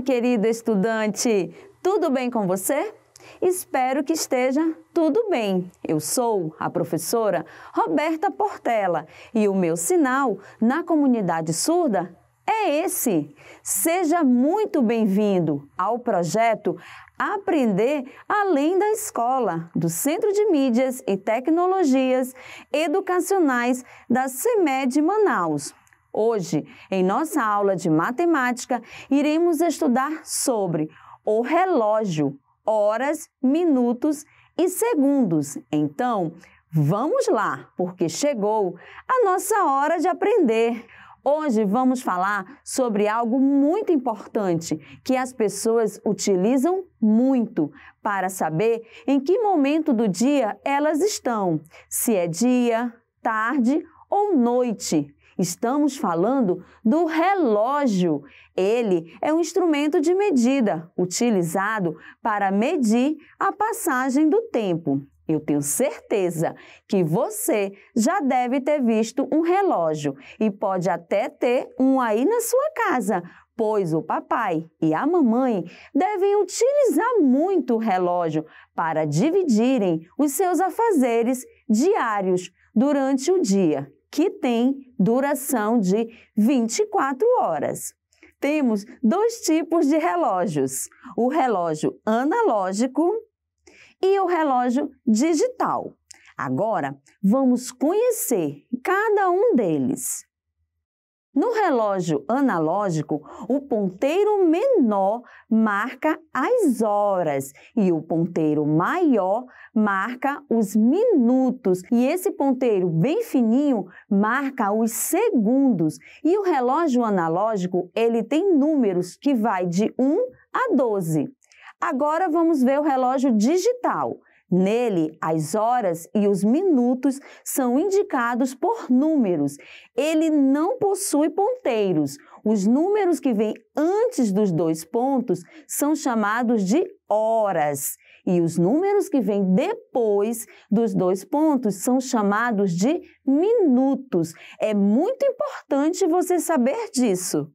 querida estudante! Tudo bem com você? Espero que esteja tudo bem. Eu sou a professora Roberta Portela e o meu sinal na comunidade surda é esse. Seja muito bem-vindo ao projeto Aprender Além da Escola, do Centro de Mídias e Tecnologias Educacionais da CEMED Manaus. Hoje, em nossa aula de matemática, iremos estudar sobre o relógio, horas, minutos e segundos. Então, vamos lá, porque chegou a nossa hora de aprender. Hoje vamos falar sobre algo muito importante que as pessoas utilizam muito para saber em que momento do dia elas estão, se é dia, tarde ou noite Estamos falando do relógio. Ele é um instrumento de medida utilizado para medir a passagem do tempo. Eu tenho certeza que você já deve ter visto um relógio e pode até ter um aí na sua casa, pois o papai e a mamãe devem utilizar muito o relógio para dividirem os seus afazeres diários durante o dia que tem duração de 24 horas. Temos dois tipos de relógios: o relógio analógico e o relógio digital. Agora, vamos conhecer cada um deles. No relógio analógico, o ponteiro menor marca as horas e o ponteiro maior marca os minutos. E esse ponteiro bem fininho marca os segundos. E o relógio analógico, ele tem números que vai de 1 a 12. Agora vamos ver o relógio digital. Nele, as horas e os minutos são indicados por números. Ele não possui ponteiros. Os números que vêm antes dos dois pontos são chamados de horas. E os números que vêm depois dos dois pontos são chamados de minutos. É muito importante você saber disso.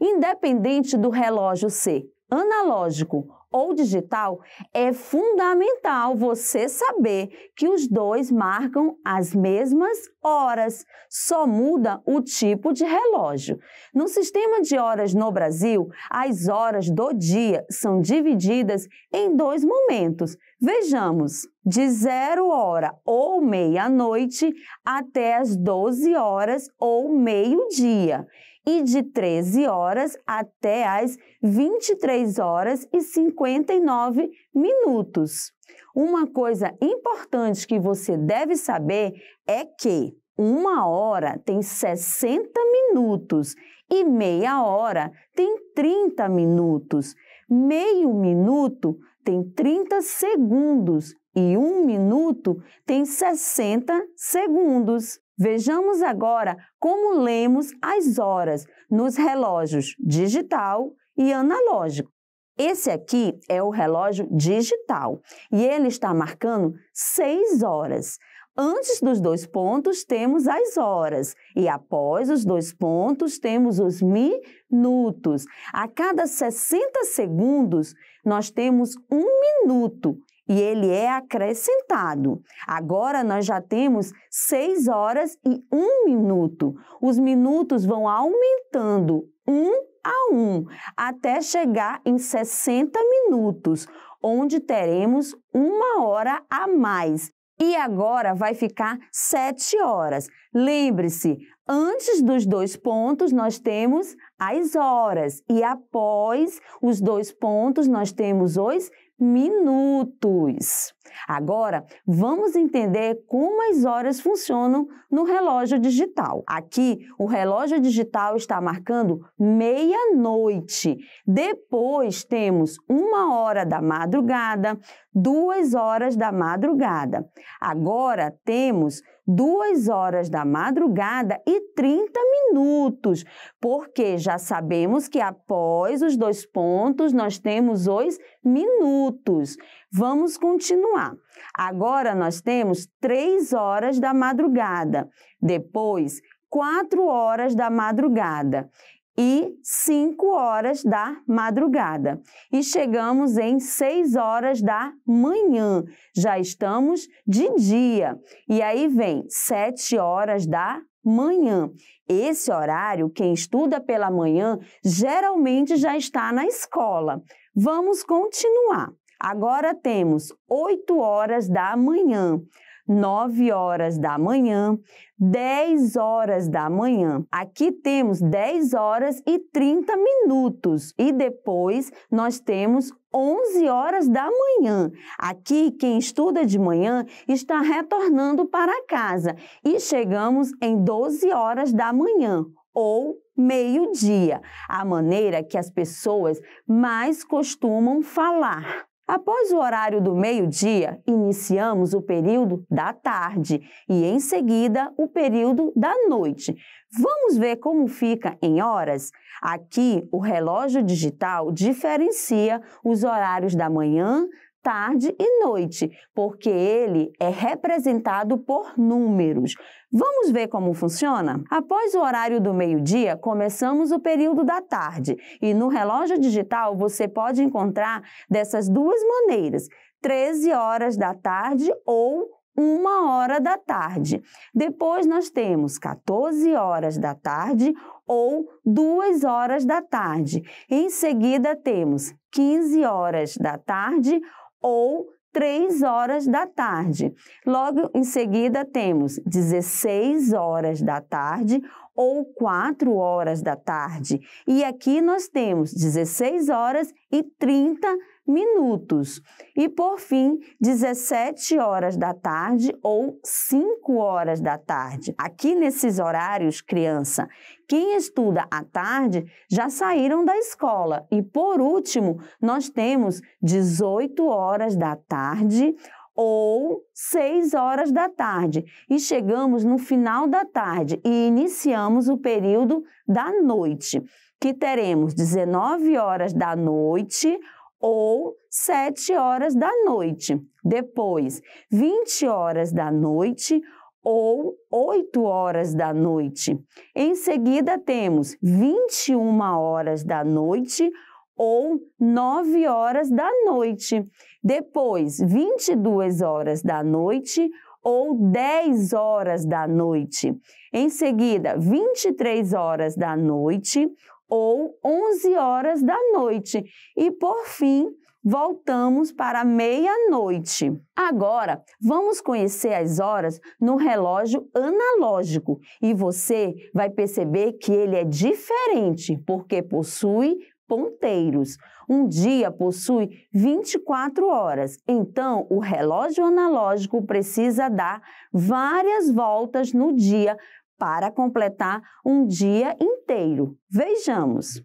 Independente do relógio ser analógico ou digital, é fundamental você saber que os dois marcam as mesmas horas, só muda o tipo de relógio. No sistema de horas no Brasil, as horas do dia são divididas em dois momentos. Vejamos, de zero hora ou meia-noite até as 12 horas ou meio-dia e de 13 horas até as 23 horas e 59 minutos. Uma coisa importante que você deve saber é que uma hora tem 60 minutos e meia hora tem 30 minutos. Meio minuto tem 30 segundos e um minuto tem 60 segundos. Vejamos agora como lemos as horas nos relógios digital e analógico. Esse aqui é o relógio digital e ele está marcando 6 horas. Antes dos dois pontos temos as horas e após os dois pontos temos os minutos. A cada 60 segundos nós temos um minuto e ele é acrescentado. Agora nós já temos 6 horas e 1 minuto. Os minutos vão aumentando um a um até chegar em 60 minutos, onde teremos uma hora a mais. E agora vai ficar 7 horas. Lembre-se, antes dos dois pontos nós temos as horas e após os dois pontos nós temos os minutos. Agora, vamos entender como as horas funcionam no relógio digital. Aqui, o relógio digital está marcando meia-noite. Depois, temos uma hora da madrugada, duas horas da madrugada. Agora, temos duas horas da madrugada e 30 minutos, porque já sabemos que após os dois pontos nós temos os minutos. Vamos continuar. Agora nós temos três horas da madrugada, depois quatro horas da madrugada e 5 horas da madrugada. E chegamos em 6 horas da manhã. Já estamos de dia. E aí vem 7 horas da manhã. Esse horário, quem estuda pela manhã geralmente já está na escola. Vamos continuar. Agora temos 8 horas da manhã. 9 horas da manhã, 10 horas da manhã. Aqui temos 10 horas e 30 minutos e depois nós temos 11 horas da manhã. Aqui, quem estuda de manhã está retornando para casa e chegamos em 12 horas da manhã ou meio-dia, a maneira que as pessoas mais costumam falar. Após o horário do meio-dia, iniciamos o período da tarde e, em seguida, o período da noite. Vamos ver como fica em horas? Aqui, o relógio digital diferencia os horários da manhã, tarde e noite, porque ele é representado por números. Vamos ver como funciona? Após o horário do meio-dia, começamos o período da tarde e no relógio digital você pode encontrar dessas duas maneiras: 13 horas da tarde ou uma hora da tarde. Depois nós temos 14 horas da tarde ou 2 horas da tarde. Em seguida temos 15 horas da tarde ou 3 horas da tarde. Logo em seguida, temos 16 horas da tarde ou 4 horas da tarde. E aqui nós temos 16 horas e 30 minutos minutos. E por fim, 17 horas da tarde ou 5 horas da tarde. Aqui nesses horários, criança, quem estuda à tarde já saíram da escola. E por último, nós temos 18 horas da tarde ou 6 horas da tarde. E chegamos no final da tarde e iniciamos o período da noite, que teremos 19 horas da noite ou 7 horas da noite. Depois, 20 horas da noite ou 8 horas da noite. Em seguida, temos 21 horas da noite ou 9 horas da noite. Depois, 22 horas da noite ou 10 horas da noite. Em seguida, 23 horas da noite ou 11 horas da noite. E por fim, voltamos para meia-noite. Agora, vamos conhecer as horas no relógio analógico e você vai perceber que ele é diferente porque possui ponteiros. Um dia possui 24 horas, então o relógio analógico precisa dar várias voltas no dia para completar um dia inteiro. Vejamos.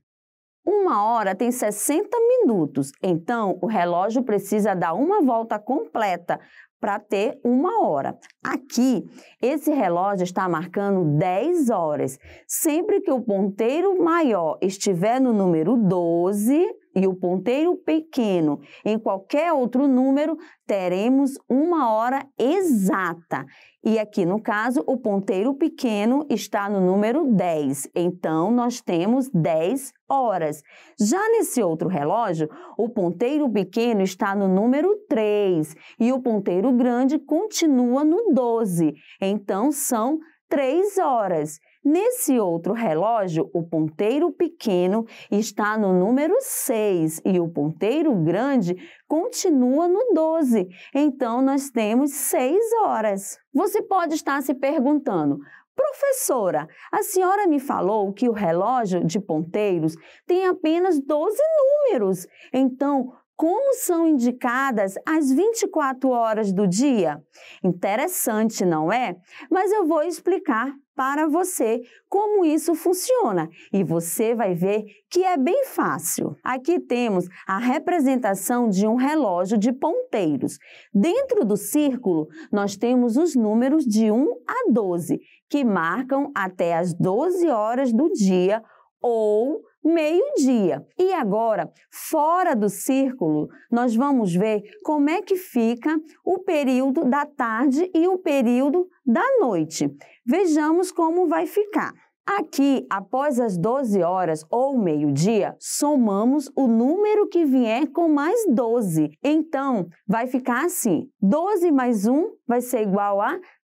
Uma hora tem 60 minutos, então o relógio precisa dar uma volta completa para ter uma hora. Aqui, esse relógio está marcando 10 horas. Sempre que o ponteiro maior estiver no número 12, e o ponteiro pequeno em qualquer outro número, teremos uma hora exata. E aqui no caso, o ponteiro pequeno está no número 10, então nós temos 10 horas. Já nesse outro relógio, o ponteiro pequeno está no número 3 e o ponteiro grande continua no 12, então são 3 horas. Nesse outro relógio, o ponteiro pequeno está no número 6 e o ponteiro grande continua no 12. Então, nós temos 6 horas. Você pode estar se perguntando, Professora, a senhora me falou que o relógio de ponteiros tem apenas 12 números. Então, como são indicadas as 24 horas do dia? Interessante, não é? Mas eu vou explicar para você como isso funciona e você vai ver que é bem fácil. Aqui temos a representação de um relógio de ponteiros. Dentro do círculo, nós temos os números de 1 a 12, que marcam até as 12 horas do dia ou meio-dia. E agora, fora do círculo, nós vamos ver como é que fica o período da tarde e o período da noite. Vejamos como vai ficar. Aqui, após as 12 horas ou meio-dia, somamos o número que vier com mais 12. Então, vai ficar assim: 12 mais 1 vai ser igual a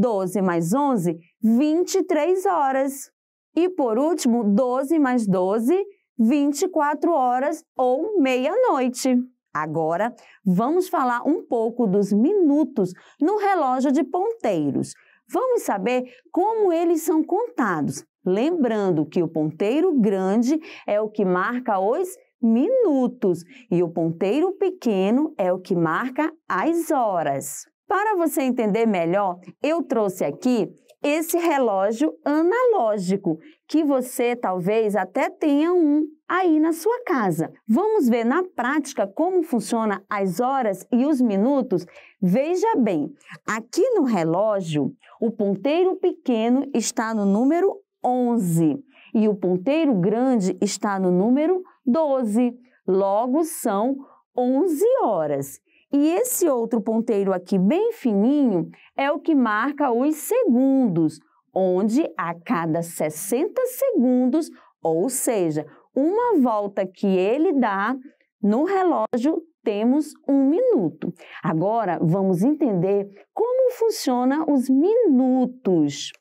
12 mais 11, 23 horas. E por último, 12 mais 12, 24 horas ou meia-noite. Agora, vamos falar um pouco dos minutos no relógio de ponteiros. Vamos saber como eles são contados. Lembrando que o ponteiro grande é o que marca os minutos e o ponteiro pequeno é o que marca as horas. Para você entender melhor, eu trouxe aqui esse relógio analógico, que você talvez até tenha um aí na sua casa. Vamos ver na prática como funciona as horas e os minutos? Veja bem, aqui no relógio, o ponteiro pequeno está no número 11 e o ponteiro grande está no número 12. Logo, são 11 horas. E esse outro ponteiro aqui, bem fininho, é o que marca os segundos, onde a cada 60 segundos, ou seja, uma volta que ele dá no relógio, temos um minuto. Agora, vamos entender como funciona os minutos.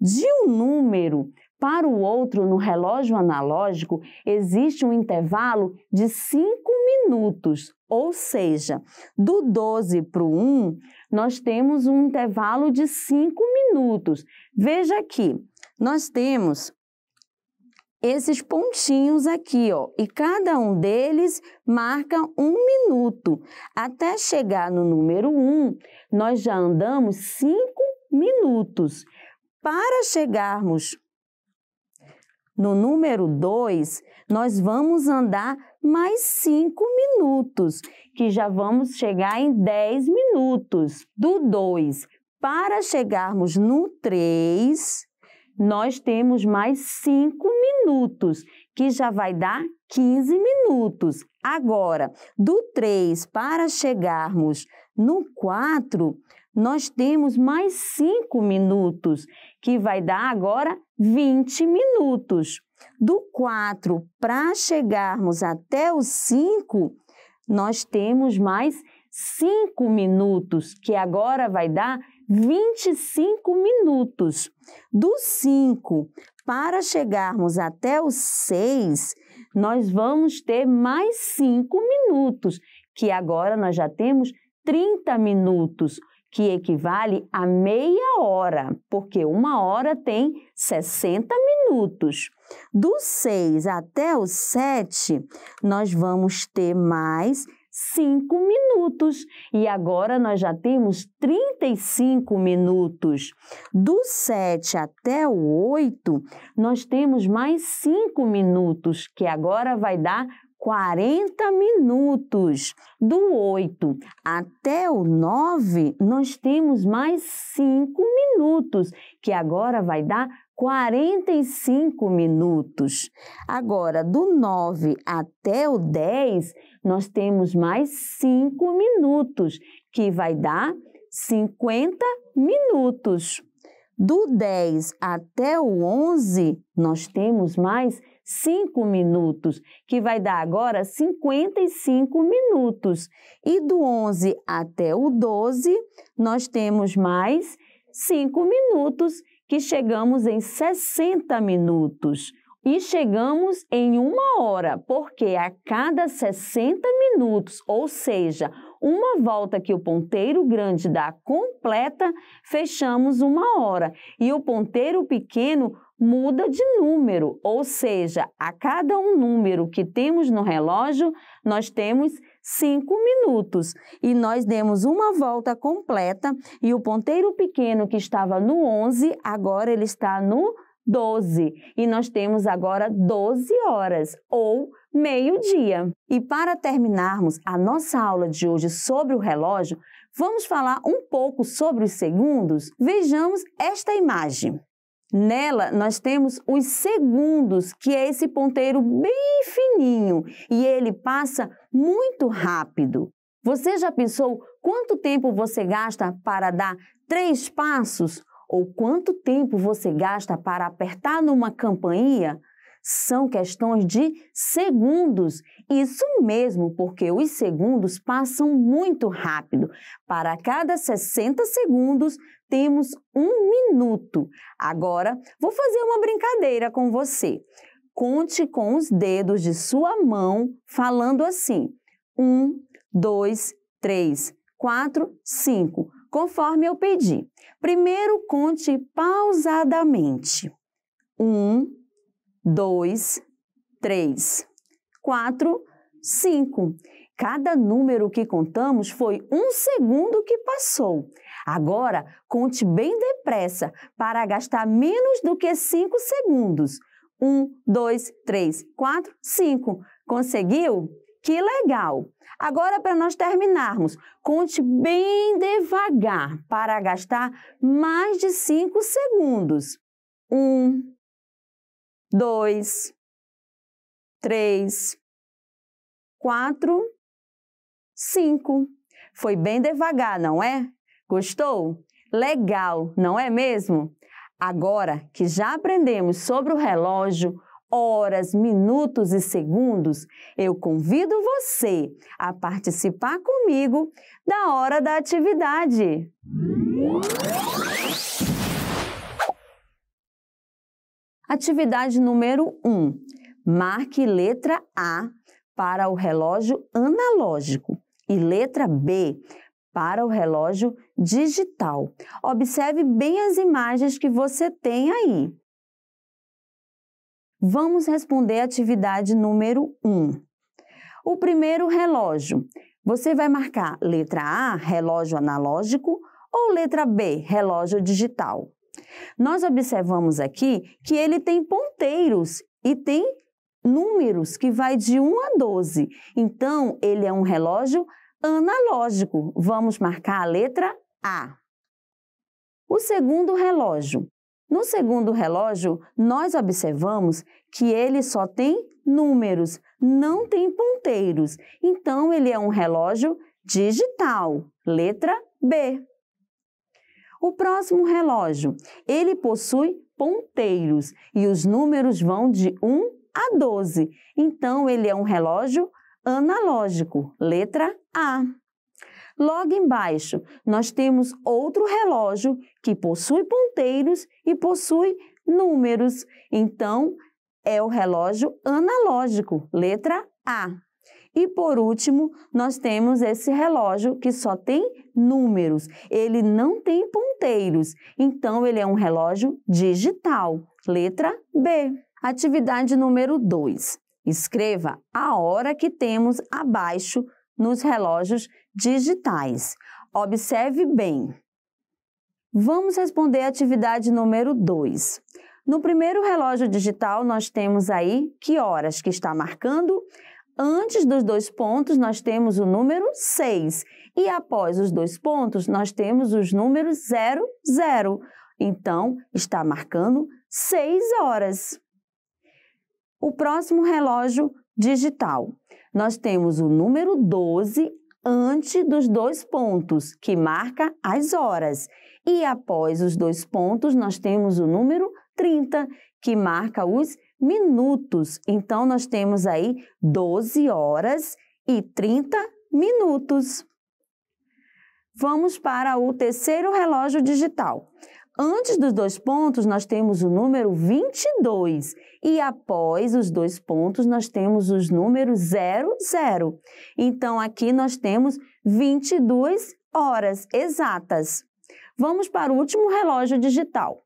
De um número, para o outro, no relógio analógico, existe um intervalo de 5 minutos, ou seja, do 12 para o 1, nós temos um intervalo de 5 minutos. Veja aqui, nós temos esses pontinhos aqui, ó, e cada um deles marca um minuto. Até chegar no número 1, nós já andamos 5 minutos. Para chegarmos no número 2, nós vamos andar mais 5 minutos, que já vamos chegar em 10 minutos. Do 2 para chegarmos no 3, nós temos mais 5 minutos, que já vai dar 15 minutos. Agora, do 3 para chegarmos no 4, nós temos mais 5 minutos, que vai dar agora 20 minutos. Do 4 para chegarmos até o 5, nós temos mais 5 minutos, que agora vai dar 25 minutos. Do 5 para chegarmos até o 6, nós vamos ter mais 5 minutos, que agora nós já temos 30 minutos que equivale a meia hora, porque uma hora tem 60 minutos. Do 6 até o 7, nós vamos ter mais 5 minutos. E agora nós já temos 35 minutos. Do 7 até o 8, nós temos mais 5 minutos, que agora vai dar 40 minutos. Do 8 até o 9, nós temos mais 5 minutos, que agora vai dar 45 minutos. Agora, do 9 até o 10, nós temos mais 5 minutos, que vai dar 50 minutos. Do 10 até o 11, nós temos mais 5 minutos, que vai dar agora 55 minutos. E do 11 até o 12, nós temos mais 5 minutos, que chegamos em 60 minutos. E chegamos em uma hora, porque a cada 60 minutos, ou seja, uma volta que o ponteiro grande dá completa, fechamos uma hora. E o ponteiro pequeno muda de número, ou seja, a cada um número que temos no relógio, nós temos cinco minutos. E nós demos uma volta completa e o ponteiro pequeno que estava no 11, agora ele está no 12. E nós temos agora 12 horas, ou meio-dia. E para terminarmos a nossa aula de hoje sobre o relógio, vamos falar um pouco sobre os segundos? Vejamos esta imagem. Nela, nós temos os segundos, que é esse ponteiro bem fininho e ele passa muito rápido. Você já pensou quanto tempo você gasta para dar três passos? Ou quanto tempo você gasta para apertar numa campainha? são questões de segundos. Isso mesmo, porque os segundos passam muito rápido. Para cada 60 segundos, temos um minuto. Agora, vou fazer uma brincadeira com você. Conte com os dedos de sua mão, falando assim: 1, 2, 3, 4, 5, conforme eu pedi. Primeiro, conte pausadamente. 1, 2, 3, 4, 5. Cada número que contamos foi um segundo que passou. Agora, conte bem depressa para gastar menos do que 5 segundos. 1, 2, 3, 4, 5. Conseguiu? Que legal! Agora, para nós terminarmos, conte bem devagar para gastar mais de 5 segundos. 1, dois, três, quatro, cinco. Foi bem devagar, não é? Gostou? Legal, não é mesmo? Agora que já aprendemos sobre o relógio, horas, minutos e segundos, eu convido você a participar comigo da hora da atividade. Música Atividade número 1. Um, marque letra A para o relógio analógico e letra B para o relógio digital. Observe bem as imagens que você tem aí. Vamos responder a atividade número 1. Um. O primeiro relógio. Você vai marcar letra A, relógio analógico, ou letra B, relógio digital? Nós observamos aqui que ele tem ponteiros e tem números que vai de 1 a 12. Então, ele é um relógio analógico. Vamos marcar a letra A. O segundo relógio. No segundo relógio, nós observamos que ele só tem números, não tem ponteiros. Então, ele é um relógio digital. Letra B. O próximo relógio, ele possui ponteiros e os números vão de 1 a 12. Então, ele é um relógio analógico, letra A. Logo embaixo, nós temos outro relógio que possui ponteiros e possui números. Então, é o relógio analógico, letra A. E por último, nós temos esse relógio que só tem números, ele não tem ponteiros, então ele é um relógio digital. Letra B. Atividade número 2. Escreva a hora que temos abaixo nos relógios digitais. Observe bem. Vamos responder a atividade número 2. No primeiro relógio digital, nós temos aí que horas que está marcando, Antes dos dois pontos, nós temos o número 6. E após os dois pontos, nós temos os números 0, 0. Então, está marcando 6 horas. O próximo relógio digital. Nós temos o número 12 antes dos dois pontos, que marca as horas. E após os dois pontos, nós temos o número 30, que marca os 30 minutos. Então, nós temos aí 12 horas e 30 minutos. Vamos para o terceiro relógio digital. Antes dos dois pontos, nós temos o número 22 e após os dois pontos, nós temos os números 00. Então, aqui nós temos 22 horas exatas. Vamos para o último relógio digital.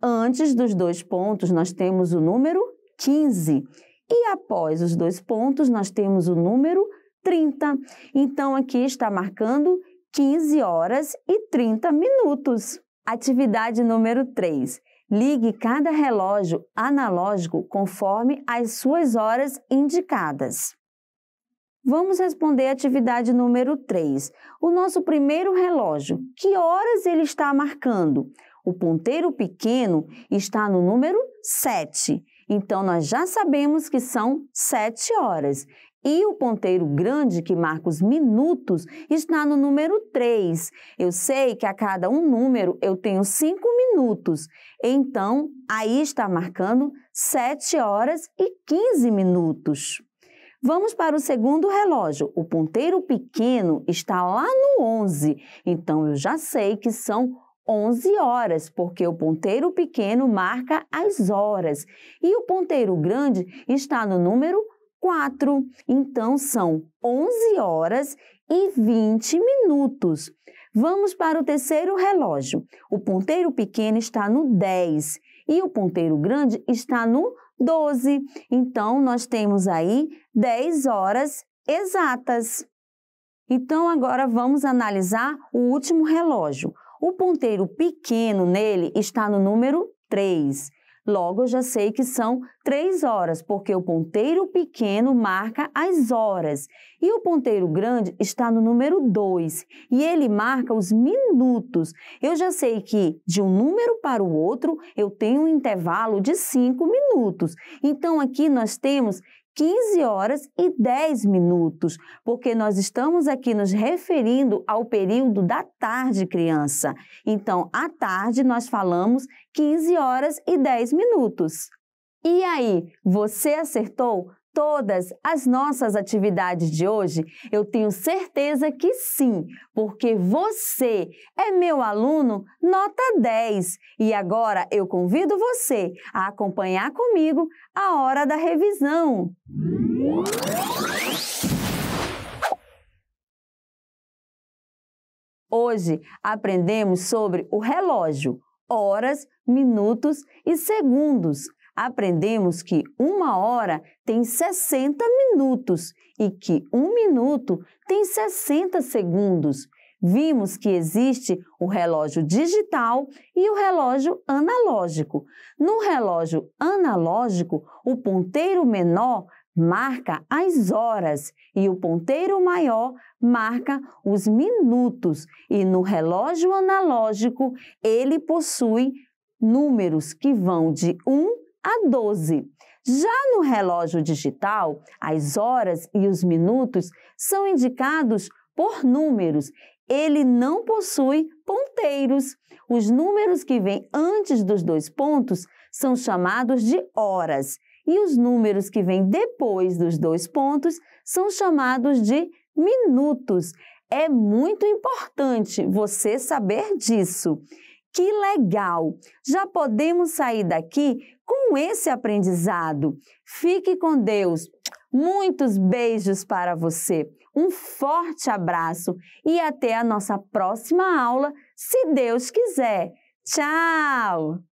Antes dos dois pontos, nós temos o número 15. E após os dois pontos, nós temos o número 30. Então, aqui está marcando 15 horas e 30 minutos. Atividade número 3. Ligue cada relógio analógico conforme as suas horas indicadas. Vamos responder a atividade número 3. O nosso primeiro relógio, que horas ele está marcando? O ponteiro pequeno está no número 7. Então, nós já sabemos que são 7 horas. E o ponteiro grande, que marca os minutos, está no número 3. Eu sei que a cada um número eu tenho 5 minutos. Então, aí está marcando 7 horas e 15 minutos. Vamos para o segundo relógio. O ponteiro pequeno está lá no 11. Então, eu já sei que são 11. 11 horas, porque o ponteiro pequeno marca as horas e o ponteiro grande está no número 4. Então são 11 horas e 20 minutos. Vamos para o terceiro relógio. O ponteiro pequeno está no 10 e o ponteiro grande está no 12. Então nós temos aí 10 horas exatas. Então agora vamos analisar o último relógio. O ponteiro pequeno nele está no número 3. Logo, eu já sei que são três horas, porque o ponteiro pequeno marca as horas. E o ponteiro grande está no número 2 e ele marca os minutos. Eu já sei que de um número para o outro eu tenho um intervalo de 5 minutos. Então, aqui nós temos 15 horas e 10 minutos, porque nós estamos aqui nos referindo ao período da tarde, criança. Então, à tarde nós falamos 15 horas e 10 minutos. E aí, você acertou? todas as nossas atividades de hoje? Eu tenho certeza que sim, porque você é meu aluno nota 10 e agora eu convido você a acompanhar comigo a hora da revisão. Hoje aprendemos sobre o relógio, horas, minutos e segundos, aprendemos que uma hora tem 60 minutos e que um minuto tem 60 segundos. Vimos que existe o relógio digital e o relógio analógico. No relógio analógico, o ponteiro menor marca as horas e o ponteiro maior marca os minutos. E no relógio analógico, ele possui números que vão de 1 a 12. Já no relógio digital, as horas e os minutos são indicados por números. Ele não possui ponteiros. Os números que vêm antes dos dois pontos são chamados de horas e os números que vêm depois dos dois pontos são chamados de minutos. É muito importante você saber disso. Que legal! Já podemos sair daqui com esse aprendizado. Fique com Deus. Muitos beijos para você. Um forte abraço e até a nossa próxima aula, se Deus quiser. Tchau!